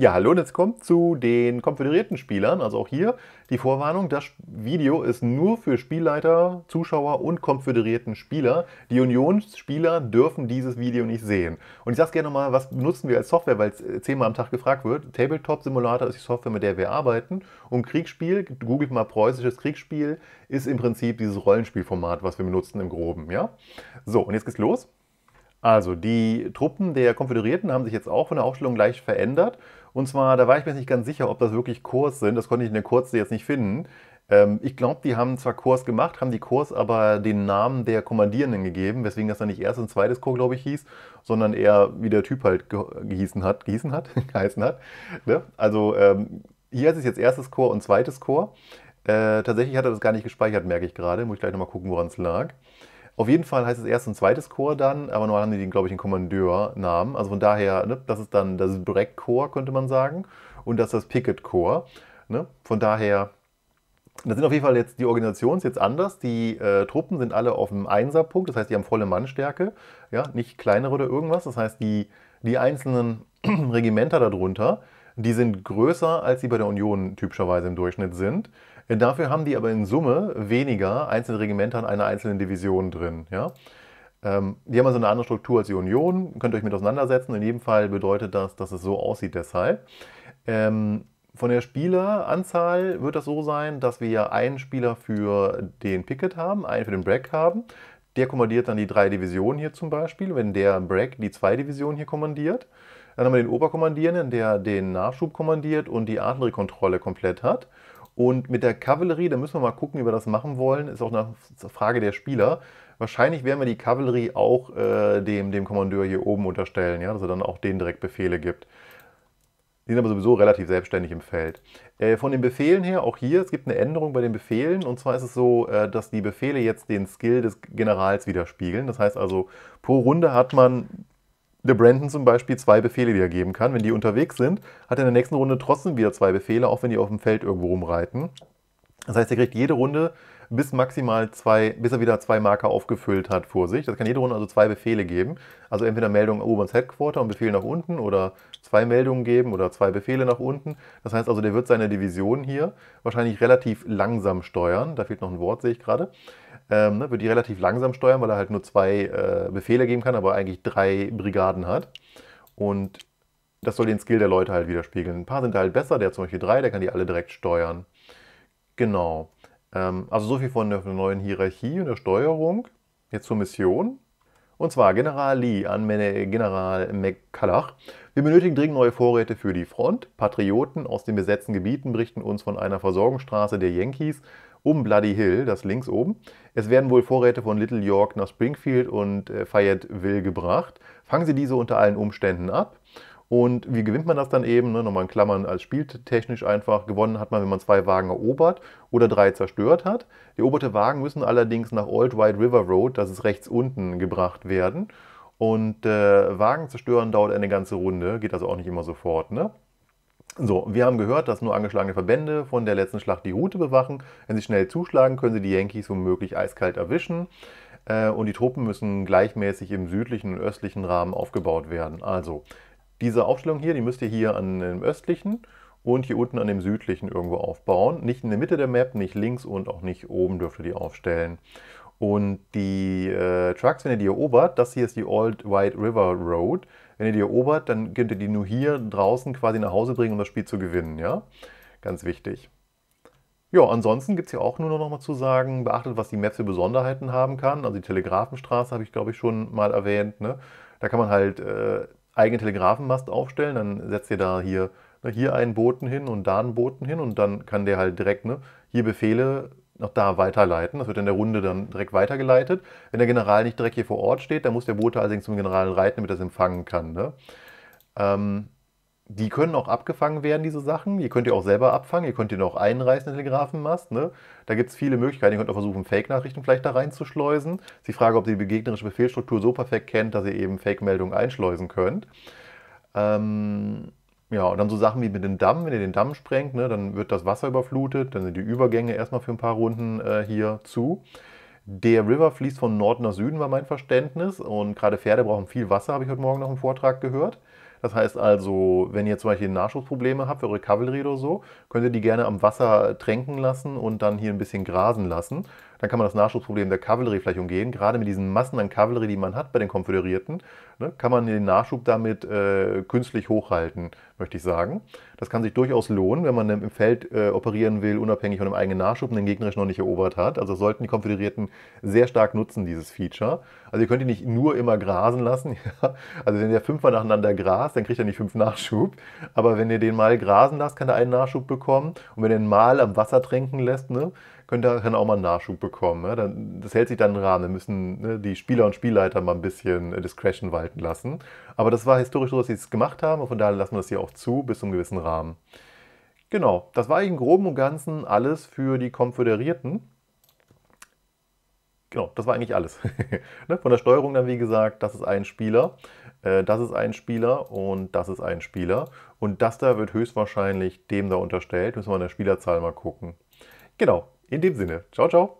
Ja, hallo und jetzt kommt zu den konföderierten Spielern. Also auch hier die Vorwarnung, das Video ist nur für Spielleiter, Zuschauer und konföderierten Spieler. Die Unionsspieler dürfen dieses Video nicht sehen. Und ich sage es gerne nochmal, was benutzen wir als Software, weil es äh, zehnmal am Tag gefragt wird. Tabletop Simulator ist die Software, mit der wir arbeiten. Und Kriegsspiel, googelt mal preußisches Kriegsspiel, ist im Prinzip dieses Rollenspielformat, was wir benutzen im Groben. Ja? So, und jetzt geht's los. Also die Truppen der Konföderierten haben sich jetzt auch von der Aufstellung leicht verändert. Und zwar, da war ich mir nicht ganz sicher, ob das wirklich Kurs sind. Das konnte ich in der Kurze jetzt nicht finden. Ähm, ich glaube, die haben zwar Kurs gemacht, haben die Kurs aber den Namen der Kommandierenden gegeben, weswegen das dann nicht erstes und zweites Korps, glaube ich, hieß, sondern eher wie der Typ halt ge hat, gehießen hat, geheißen hat. Ne? Also ähm, hier heißt es jetzt erstes Korps und zweites Korps. Äh, tatsächlich hat er das gar nicht gespeichert, merke ich gerade. Muss ich gleich nochmal gucken, woran es lag. Auf jeden Fall heißt es erst ein zweites Chor dann, aber normal haben die, den, glaube ich, den Kommandeurnamen. Also von daher, ne, das ist dann das Breck-Chor, könnte man sagen. Und das ist das Picket-Chor. Ne? Von daher, das sind auf jeden Fall jetzt die Organisationen jetzt anders. Die äh, Truppen sind alle auf dem Einserpunkt, das heißt, die haben volle Mannstärke, ja, nicht kleinere oder irgendwas. Das heißt, die, die einzelnen Regimenter darunter, die sind größer, als sie bei der Union typischerweise im Durchschnitt sind. Dafür haben die aber in Summe weniger einzelne Regimenter in einer einzelnen Division drin. Ja? Ähm, die haben also eine andere Struktur als die Union, könnt ihr euch mit auseinandersetzen. In jedem Fall bedeutet das, dass es so aussieht deshalb. Ähm, von der Spieleranzahl wird das so sein, dass wir ja einen Spieler für den Picket haben, einen für den Bragg haben. Der kommandiert dann die drei Divisionen hier zum Beispiel. Wenn der Bragg die zwei Divisionen hier kommandiert, dann haben wir den Oberkommandierenden, der den Nachschub kommandiert und die Artilleriekontrolle komplett hat. Und mit der Kavallerie, da müssen wir mal gucken, wie wir das machen wollen. Ist auch eine Frage der Spieler. Wahrscheinlich werden wir die Kavallerie auch äh, dem, dem Kommandeur hier oben unterstellen, ja? dass er dann auch denen direkt Befehle gibt. Die sind aber sowieso relativ selbstständig im Feld. Äh, von den Befehlen her, auch hier, es gibt eine Änderung bei den Befehlen. Und zwar ist es so, äh, dass die Befehle jetzt den Skill des Generals widerspiegeln. Das heißt also, pro Runde hat man der Brandon zum Beispiel zwei Befehle, die er geben kann. Wenn die unterwegs sind, hat er in der nächsten Runde trotzdem wieder zwei Befehle, auch wenn die auf dem Feld irgendwo rumreiten. Das heißt, er kriegt jede Runde bis maximal zwei, bis er wieder zwei Marker aufgefüllt hat vor sich. Das kann jede Runde also zwei Befehle geben. Also entweder Meldung oben ins Headquarter und Befehl nach unten oder zwei Meldungen geben oder zwei Befehle nach unten. Das heißt also, der wird seine Division hier wahrscheinlich relativ langsam steuern. Da fehlt noch ein Wort, sehe ich gerade ähm, ne, wird die relativ langsam steuern, weil er halt nur zwei äh, Befehle geben kann, aber eigentlich drei Brigaden hat. Und das soll den Skill der Leute halt widerspiegeln. Ein paar sind halt besser, der hat zum Beispiel drei, der kann die alle direkt steuern. Genau. Ähm, also so viel von der neuen Hierarchie und der Steuerung. Jetzt zur Mission. Und zwar General Lee an General McCallach. Wir benötigen dringend neue Vorräte für die Front. Patrioten aus den besetzten Gebieten berichten uns von einer Versorgungsstraße der Yankees um Bloody Hill, das links oben. Es werden wohl Vorräte von Little York nach Springfield und äh, Fayetteville gebracht. Fangen Sie diese unter allen Umständen ab. Und wie gewinnt man das dann eben? Ne? Nochmal in Klammern als spieltechnisch einfach. Gewonnen hat man, wenn man zwei Wagen erobert oder drei zerstört hat. Die eroberte Wagen müssen allerdings nach Old White River Road, das ist rechts unten, gebracht werden. Und äh, Wagen zerstören dauert eine ganze Runde, geht also auch nicht immer sofort. Ne? So, wir haben gehört, dass nur angeschlagene Verbände von der letzten Schlacht die Route bewachen. Wenn sie schnell zuschlagen, können sie die Yankees womöglich eiskalt erwischen. Äh, und die Truppen müssen gleichmäßig im südlichen und östlichen Rahmen aufgebaut werden. Also, diese Aufstellung hier, die müsst ihr hier an dem östlichen und hier unten an dem südlichen irgendwo aufbauen. Nicht in der Mitte der Map, nicht links und auch nicht oben dürft ihr die aufstellen. Und die äh, Trucks, wenn ihr die erobert, das hier ist die Old White River Road. Wenn ihr die erobert, dann könnt ihr die nur hier draußen quasi nach Hause bringen, um das Spiel zu gewinnen. Ja? Ganz wichtig. Ja, ansonsten gibt es hier auch nur noch mal zu sagen, beachtet, was die Map für Besonderheiten haben kann. Also die Telegrafenstraße habe ich, glaube ich, schon mal erwähnt. Ne? Da kann man halt äh, eigene Telegrafenmast aufstellen, dann setzt ihr da hier, ne, hier einen Boten hin und da einen Boten hin und dann kann der halt direkt ne, hier Befehle noch da weiterleiten. Das wird in der Runde dann direkt weitergeleitet. Wenn der General nicht direkt hier vor Ort steht, dann muss der Bote allerdings zum General reiten, damit er es empfangen kann. Ne? Ähm, die können auch abgefangen werden, diese Sachen. Ihr könnt ihr auch selber abfangen, ihr könnt ihn noch einreißen, in den Telegrafenmast. Ne? Da gibt es viele Möglichkeiten. Ihr könnt auch versuchen, Fake-Nachrichten vielleicht da reinzuschleusen. Sie fragen, ob ihr die begegnerische Befehlsstruktur so perfekt kennt, dass ihr eben Fake-Meldungen einschleusen könnt. Ähm, ja, und dann so Sachen wie mit dem Damm, wenn ihr den Damm sprengt, ne, dann wird das Wasser überflutet, dann sind die Übergänge erstmal für ein paar Runden äh, hier zu. Der River fließt von Nord nach Süden, war mein Verständnis. Und gerade Pferde brauchen viel Wasser, habe ich heute Morgen noch im Vortrag gehört. Das heißt also, wenn ihr zum Beispiel Nachschubsprobleme habt für eure Kavallerie oder so, könnt ihr die gerne am Wasser tränken lassen und dann hier ein bisschen grasen lassen dann kann man das Nachschubsproblem der Kavallerie vielleicht umgehen. Gerade mit diesen Massen an Kavallerie, die man hat bei den Konföderierten, ne, kann man den Nachschub damit äh, künstlich hochhalten, möchte ich sagen. Das kann sich durchaus lohnen, wenn man im Feld äh, operieren will, unabhängig von dem eigenen Nachschub und den Gegner noch nicht erobert hat. Also sollten die Konföderierten sehr stark nutzen, dieses Feature. Also ihr könnt ihn nicht nur immer grasen lassen. Also wenn der fünfmal nacheinander grast, dann kriegt er nicht fünf Nachschub. Aber wenn ihr den mal grasen lasst, kann er einen Nachschub bekommen. Und wenn ihr den mal am Wasser tränken lässt, ne, können darin auch mal einen Nachschub bekommen. Ne? Dann, das hält sich dann im Rahmen. Da müssen ne, die Spieler und Spielleiter mal ein bisschen äh, Discretion walten lassen. Aber das war historisch so, dass sie es gemacht haben und von daher lassen wir das hier auch zu, bis zum gewissen Rahmen. Genau, das war eigentlich im Groben und Ganzen alles für die Konföderierten. Genau, das war eigentlich alles. ne? Von der Steuerung dann, wie gesagt, das ist ein Spieler, äh, das ist ein Spieler und das ist ein Spieler. Und das da wird höchstwahrscheinlich dem da unterstellt. Müssen wir an der Spielerzahl mal gucken. Genau, in dem Sinne, ciao, ciao.